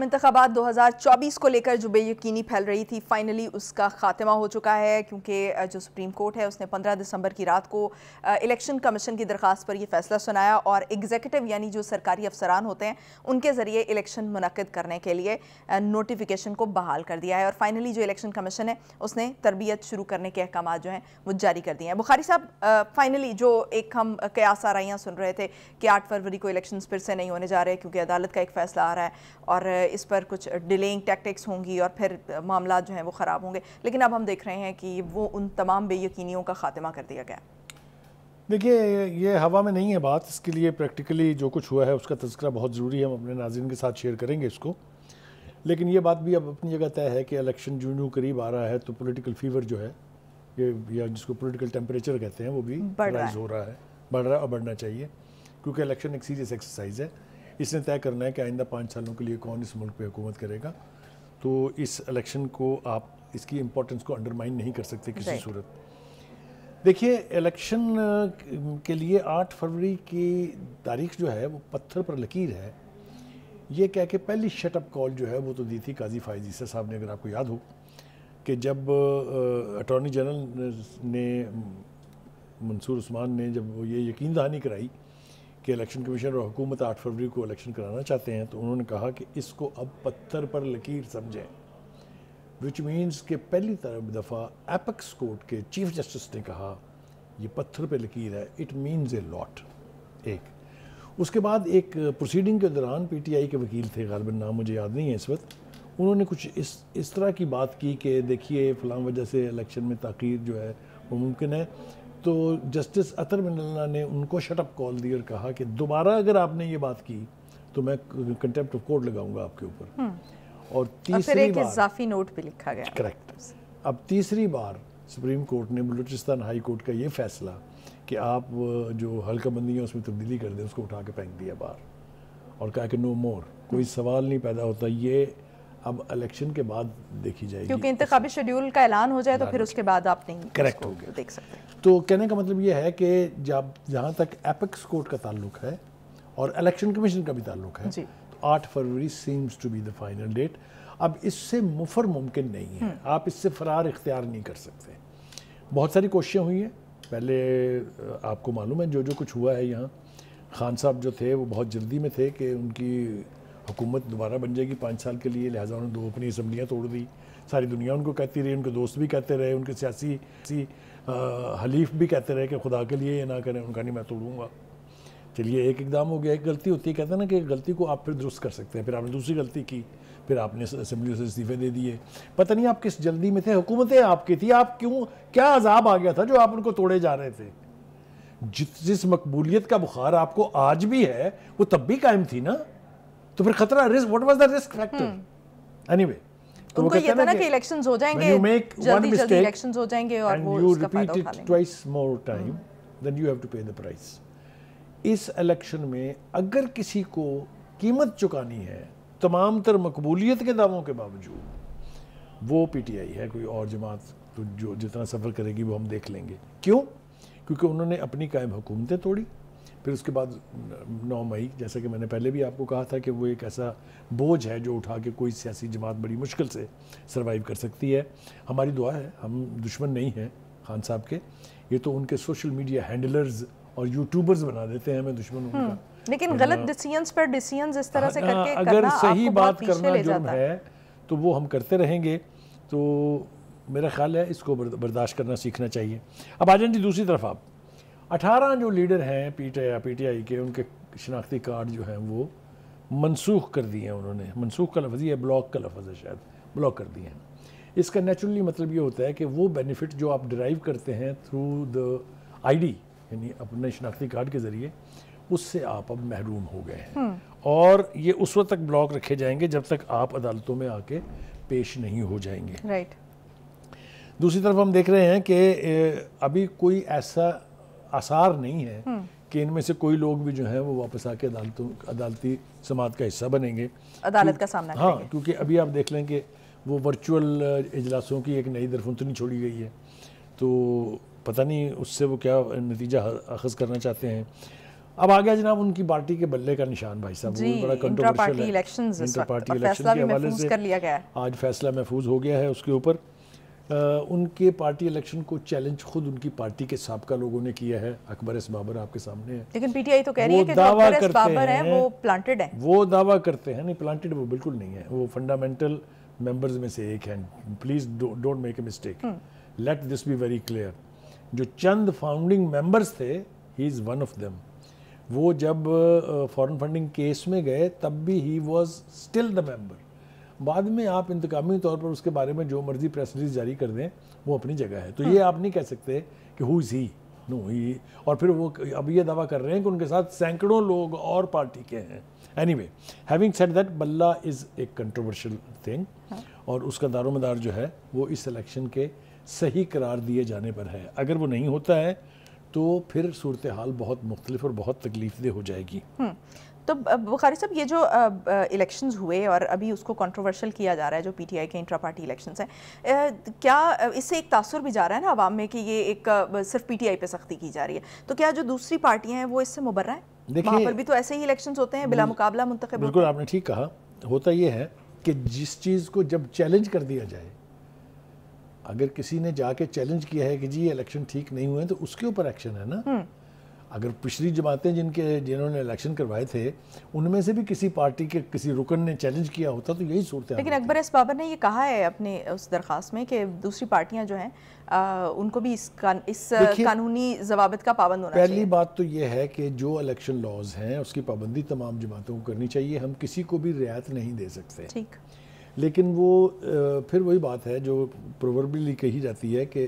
इंतबात 2024 को लेकर जो बेयकीनी फैल रही थी फाइनली उसका खात्मा हो चुका है क्योंकि जो सुप्रीम कोर्ट है उसने 15 दिसंबर की रात को इलेक्शन कमीशन की दरख्वास्त पर यह फैसला सुनाया और एग्जीक्यूटिव यानी जो सरकारी अफसरान होते हैं उनके ज़रिए इलेक्शन मुनद करने के लिए नोटिफिकेशन को बहाल कर दिया है और फाइनली जो इलेक्शन कमीशन है उसने तरबियत शुरू करने के अहकाम जो हैं वो जारी कर दिए हैं बुखारी साहब फाइनली जो एक हम कयास आरइयाँ सुन रहे थे कि आठ फरवरी को इलेक्शन फिर से नहीं होने जा रहे क्योंकि अदालत का एक फैसला आ रहा है और इस पर कुछ डिलेइंग टैक्टिक्स होंगी और फिर मामला जो हैं वो ख़राब होंगे लेकिन अब हम देख रहे हैं कि वो उन तमाम बेयकीनियों का खात्मा कर दिया गया देखिए ये हवा में नहीं है बात इसके लिए प्रैक्टिकली जो कुछ हुआ है उसका तस्करा बहुत ज़रूरी है हम अपने नाजिन के साथ शेयर करेंगे इसको लेकिन ये बात भी अब अपनी जगह तय है कि इलेक्शन जून जूँ करीब आ रहा है तो पॉलिटिकल फीवर जो है ये या जिसको पॉलिटिकल टेम्परेचर कहते हैं वो भी राइज हो रहा है बढ़ रहा है और बढ़ना चाहिए क्योंकि इलेक्शन एक सीरियस एक्सरसाइज है इसने तय करना है कि आइंदा पाँच सालों के लिए कौन इस मुल्क पर हुकूमत करेगा तो इस इलेक्शन को आप इसकी इम्पोर्टेंस को अंडरमाइन नहीं कर सकते किसी सूरत देखिए इलेक्शन के लिए 8 फरवरी की तारीख जो है वो पत्थर पर लकीर है ये कह के पहली शटअप कॉल जो है वो तो दी थी काजी फायजी साहब ने अगर आपको याद हो कि जब अटॉर्नी जनरल ने मंसूर उस्मान ने जब ये यकीन दहानी कराई कि इलेक्शन कमीशन और हुकूमत आठ फरवरी को इलेक्शन कराना चाहते हैं तो उन्होंने कहा कि इसको अब पत्थर पर लकीर समझें विच मीन्स के पहली तरफ दफ़ा एपक्स कोर्ट के चीफ जस्टिस ने कहा ये पत्थर पर लकीर है इट मीन्स ए लॉट एक उसके बाद एक प्रोसीडिंग के दौरान पीटीआई के वकील थे गालबन नाम मुझे याद नहीं है इस वक्त उन्होंने कुछ इस इस तरह की बात की कि देखिए फ़लाम वजह से इलेक्शन में तखीर जो है वो मुमकिन है तो जस्टिस अतर मिनल्ला ने उनको शटअप कॉल दी और कहा कि दोबारा अगर आपने ये बात की तो मैं कंटेम्प्ट ऑफ कोर्ट लगाऊंगा आपके ऊपर हम्म। और तीसरी और बार नोट पे लिखा गया करेक्ट अब तीसरी बार सुप्रीम कोर्ट ने बलूचिस्तान हाई कोर्ट का ये फैसला कि आप जो हल्का बंदी है उसमें तब्दीली कर दें उसको उठा के फेंक दिया बाहर और कहा कि नो मोर कोई सवाल नहीं पैदा होता ये अब इलेक्शन के बाद देखी जाएगी क्योंकि इंतबी शेड्यूल का ऐलान हो जाए तो फिर उसके बाद आप नहीं करेक्ट हो गया देख सकते हैं तो कहने का मतलब यह है कि जब जहाँ तक एपेक्स कोर्ट का ताल्लुक है और इलेक्शन कमीशन का भी ताल्लुक है तो आठ फरवरी seems to be the final date अब इससे मुफर मुमकिन नहीं है हम्म। आप इससे फरार इख्तियार नहीं कर सकते बहुत सारी कोशिशें हुई हैं पहले आपको मालूम है जो जो कुछ हुआ है यहाँ खान साहब जो थे वो बहुत जल्दी में थे कि उनकी हुकूमत दोबारा बन जाएगी पाँच साल के लिए लिहाजा उन्होंने दो अपनी असम्बलियाँ तोड़ दी सारी दुनिया उनको कहती रही उनके दोस्त भी कहते रहे उनके सियासी हलीफ भी कहते रहे कि खुदा के लिए ये ना करें उनका नहीं मैं तोड़ूँगा चलिए एक इकदाम हो गया एक गलती होती है कहते हैं ना कि गलती को आप फिर दुरुस्त कर सकते हैं फिर आपने दूसरी गलती की फिर आपने असम्बली से इस्तीफे दे दिए पता नहीं आप किस जल्दी में थे हुकूमतें आपकी थी आप क्यों क्या अजाब आ गया था जो आप उनको तोड़े जा रहे थे जिस जिस मकबूलियत का बुखार आपको आज भी है वो तब भी कायम थी ना तो फिर खतरा risk what was the risk factor anyway तो उनको ये था ना कि इलेक्शंस हो जाएंगे you make one mistake elections हो जाएंगे और वो you repeat it twice more time then you have to pay the price इस इलेक्शन में अगर किसी को कीमत चुकानी है तमाम तर मकबूलियत के दावों के बावजूद वो पीटीआई है कोई और जमात तो जो जितना सफ़र करेगी वो हम देख लेंगे क्यों क्योंकि उन्होंने अपनी कायम हुकूमतें तोड़ी फिर उसके बाद नौ मई जैसा कि मैंने पहले भी आपको कहा था कि वो एक ऐसा बोझ है जो उठा के कोई सियासी जमात बड़ी मुश्किल से सरवाइव कर सकती है हमारी दुआ है हम दुश्मन नहीं हैं खान साहब के ये तो उनके सोशल मीडिया हैंडलर्स और यूट्यूबर्स बना देते हैं हमें दुश्मन उनका हम्म, लेकिन गलत डिसीजंस पर डिसीजंस इस तरह से हाँ, करके अगर करना सही बात करना जुर्म है तो वो हम करते रहेंगे तो मेरा ख्याल है इसको बर्दाश्त करना सीखना चाहिए अब आ जी दूसरी तरफ आप अठारह जो लीडर हैं पीटीआई आई के उनके शनाख्ती कार्ड जो हैं वो मनसूख कर दिए हैं उन्होंने मनसूख का लफज या ब्लॉक का लफज है शायद ब्लॉक कर दिए हैं इसका नेचुरली मतलब ये होता है कि वो बेनिफिट जो आप ड्राइव करते हैं थ्रू द आईडी यानी अपने शनाख्ती कार्ड के ज़रिए उससे आप अब महरूम हो गए हैं हम्म। और ये उस वक्त तक ब्लॉक रखे जाएंगे जब तक आप अदालतों में आके पेश नहीं हो जाएंगे राइट दूसरी तरफ हम देख रहे हैं कि अभी कोई ऐसा आसार नहीं है हम्म। कि इनमें से कोई लोग भी जो है वो वापस आके अदालतों अदालती समाज का हिस्सा बनेंगे अदालत का सामना हाँ क्योंकि अभी आप देख लें कि वो वर्चुअल इजलासों की एक नई दरफुंतनी तो छोड़ी गई है तो पता नहीं उससे वो क्या नतीजा अखज करना चाहते हैं अब आ गया जनाब उनकी पार्टी के बल्ले का निशान भाई साहब वो बड़ा कंट्रोवर्शियल है इंटर पार्टी इलेक्शन के हवाले से आज फैसला महफूज हो गया है उसके ऊपर उनके पार्टी इलेक्शन को चैलेंज खुद उनकी पार्टी के सबका लोगों ने किया है अकबर एस बाबर आपके सामने है लेकिन पीटीआई तो कह रही है कि दावा करते बाबर हैं, हैं वो प्लांटेड है वो दावा करते हैं नहीं प्लांटेड वो बिल्कुल नहीं है वो फंडामेंटल मेंबर्स में से एक हैं please don't make a mistake let this be very clear जो चंद फाउंडिंग मेंबर्स थे he is one of them वो जब फॉरेन फंडिंग केस में गए तब भी he was still the member बाद में आप इंतकामी तौर पर उसके बारे में जो मर्जी प्रेस रिलीज जारी कर दें वो अपनी जगह है तो ये हाँ। आप नहीं कह सकते कि who is he no he और फिर वो अब ये दावा कर रहे हैं कि उनके साथ सैकड़ों लोग और पार्टी के हैं anyway having set that बल्ला इज़ ए कंट्रोवर्शियल थिंग और उसका दारोमदार जो है वो इस इलेक्शन के सही करार दिए जाने पर है अगर वो नहीं होता है तो फिर सूरत हाल बहुत मुख्तलिफ और बहुत तकलीफ दे हो जाएगी हाँ। तो बुखारी साहब ये जो इलेक्शंस हुए और अभी उसको कंट्रोवर्शियल किया जा रहा है जो पीटीआई के इंट्रा पार्टी इलेक्शंस हैं क्या इससे एक तासर भी जा रहा है ना आवाम में कि ये एक सिर्फ पीटीआई पे सख्ती की जा रही है तो क्या जो दूसरी पार्टियां हैं वो इससे मुबर है देखिए पर भी तो ऐसे ही इलेक्शन होते हैं बिला मुकाबला मुंतब बिल्कुल आपने ठीक कहा होता ये है कि जिस चीज़ को जब चैलेंज कर दिया जाए अगर किसी ने जाके चैलेंज किया है कि जी ये इलेक्शन ठीक नहीं हुए तो उसके ऊपर एक्शन है ना हम्म। अगर पिछली जमातें जिनके जिन्होंने इलेक्शन करवाए थे उनमें से भी किसी पार्टी के किसी रुकन ने चैलेंज किया होता तो यही सूरत लेकिन अकबर एस बाबर ने ये कहा है अपने उस दरख्वास्त में कि दूसरी पार्टियां जो हैं उनको भी इस कान, इस कानूनी जवाब का पाबंद होना पहली बात तो ये है कि जो इलेक्शन लॉज हैं उसकी पाबंदी तमाम जमातों को करनी चाहिए हम किसी को भी रियायत नहीं दे सकते ठीक लेकिन वो फिर वही बात है जो प्रोवर्बली कही जाती है कि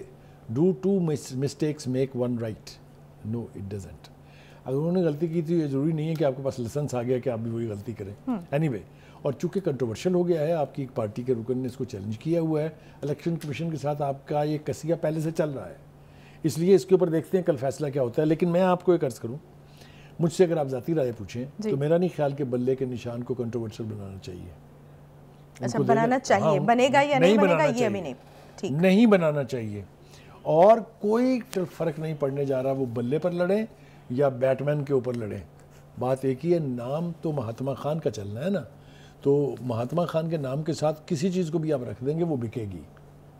do two mistakes make one right no it doesn't अगर उन्होंने गलती की थी ये जरूरी नहीं है कि आपके पास लाइसेंस आ गया कि आप भी वही गलती करें एनी हम्म। anyway, और चूंकि कंट्रोवर्शियल हो गया है आपकी एक पार्टी के रुकन ने इसको चैलेंज किया हुआ है इलेक्शन कमीशन के साथ आपका ये कसिया पहले से चल रहा है इसलिए इसके ऊपर देखते हैं कल फैसला क्या होता है लेकिन मैं आपको एक अर्ज़ करूँ मुझसे अगर आप ज़ाती राय पूछें तो मेरा नहीं ख्याल कि बल्ले के निशान को कंट्रोवर्शियल बनाना चाहिए अच्छा बनाना चाहिए हाँ, बनेगा या नहीं, नहीं बनेगा ये अभी नहीं नहीं बनाना चाहिए और कोई फ़र्क नहीं पड़ने जा रहा वो बल्ले पर लड़ें या बैटमैन के ऊपर लड़ें बात एक ही है नाम तो महात्मा खान का चलना है ना तो महात्मा खान के नाम के साथ किसी चीज़ को भी आप रख देंगे वो बिकेगी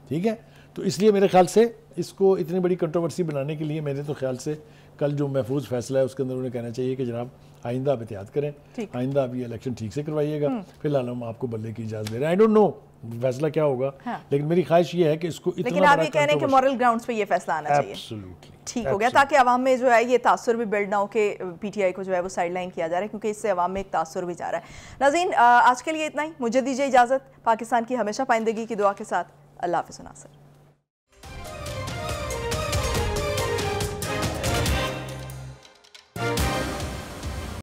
ठीक है तो इसलिए मेरे ख्याल से इसको इतनी बड़ी कंट्रोवर्सी बनाने के लिए मेरे तो ख्याल से कल जो महफूज फैसला है उसके अंदर उन्हें कहना चाहिए कि जनाब आइंदा आप एहतियात करें आइंदा आप ये इलेक्शन ठीक से करवाइएगा हम्म। फिलहाल हम आपको बल्ले की इजाज़त दे रहे हैं आई डोंट नो फैसला क्या होगा हाँ। लेकिन मेरी ख्वाहिश ये है कि इसको इतना लेकिन आप ये कह रहे हैं कि मॉरल ग्राउंड्स पे ये फैसला आना चाहिए ठीक हो गया ताकि आवाम में जो है ये तासर भी बिल्ड ना हो कि पीटीआई को जो है वो साइडलाइन किया जा रहा है क्योंकि इससे आवाम में एक तासर भी जा रहा है नाजीन आज के लिए इतना ही मुझे दीजिए इजाज़त पाकिस्तान की हमेशा पाइंदगी की दुआ के साथ अल्लाह हाफ सुना सर